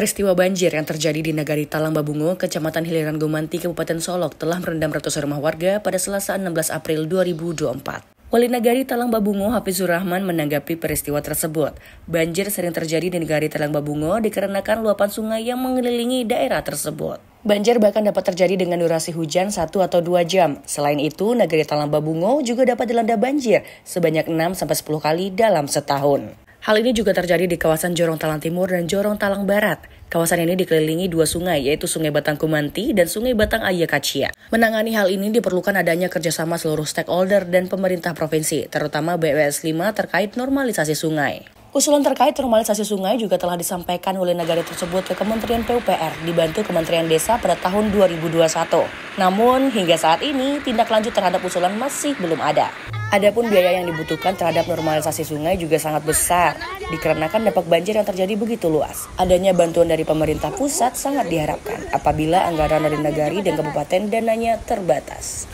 Peristiwa banjir yang terjadi di Nagari Talang Babungo, Kecamatan Hiliran Gumanti, Kabupaten Solok telah merendam ratusan rumah warga pada Selasa 16 April 2024. Wali Nagari Talang Babungo Hafizur Rahman menanggapi peristiwa tersebut. Banjir sering terjadi di Nagari Talang Babungo dikarenakan luapan sungai yang mengelilingi daerah tersebut. Banjir bahkan dapat terjadi dengan durasi hujan 1 atau 2 jam. Selain itu, Nagari Talang Babungo juga dapat dilanda banjir sebanyak 6-10 kali dalam setahun. Hal ini juga terjadi di kawasan Jorong Talang Timur dan Jorong Talang Barat. Kawasan ini dikelilingi dua sungai, yaitu Sungai Batang Kumanti dan Sungai Batang Ayakacia. Menangani hal ini diperlukan adanya kerjasama seluruh stakeholder dan pemerintah provinsi, terutama BWS 5 terkait normalisasi sungai. Usulan terkait normalisasi sungai juga telah disampaikan oleh negara tersebut ke Kementerian PUPR dibantu Kementerian Desa pada tahun 2021. Namun, hingga saat ini tindak lanjut terhadap usulan masih belum ada. Adapun biaya yang dibutuhkan terhadap normalisasi sungai juga sangat besar, dikarenakan dampak banjir yang terjadi begitu luas. Adanya bantuan dari pemerintah pusat sangat diharapkan apabila anggaran dari negara dan kabupaten dananya terbatas.